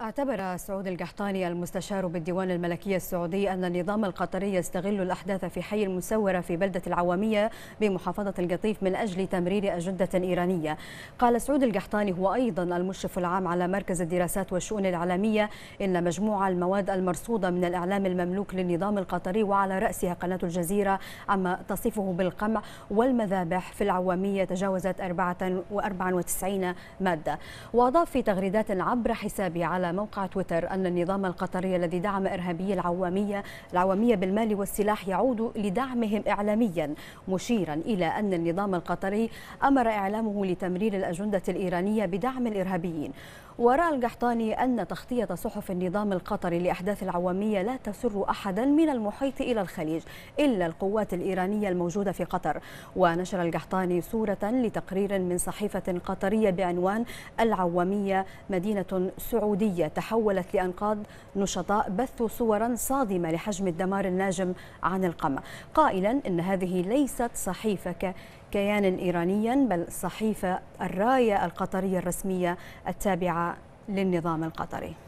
اعتبر سعود القحطاني المستشار بالديوان الملكي السعودي أن النظام القطري يستغل الأحداث في حي المسورة في بلدة العوامية بمحافظة القطيف من أجل تمرير أجندة إيرانية قال سعود القحطاني هو أيضا المشرف العام على مركز الدراسات والشؤون العالمية إن مجموع المواد المرصودة من الإعلام المملوك للنظام القطري وعلى رأسها قناة الجزيرة عما تصفه بالقمع والمذابح في العوامية تجاوزت 94 مادة وأضاف في تغريدات عبر حسابه على على موقع تويتر أن النظام القطري الذي دعم إرهابي العوامية العوامية بالمال والسلاح يعود لدعمهم إعلاميا مشيرا إلى أن النظام القطري أمر إعلامه لتمرير الأجندة الإيرانية بدعم الإرهابيين ورأى القحطاني أن تغطية صحف النظام القطري لأحداث العوامية لا تسر أحدا من المحيط إلى الخليج إلا القوات الإيرانية الموجودة في قطر ونشر القحطاني صورة لتقرير من صحيفة قطرية بعنوان العوامية مدينة سعودية الجوية تحولت لأنقاض نشطاء بثوا صورا صادمة لحجم الدمار الناجم عن القمع قائلا إن هذه ليست صحيفة ككيان كيان إيرانيا بل صحيفة الراية القطرية الرسمية التابعة للنظام القطري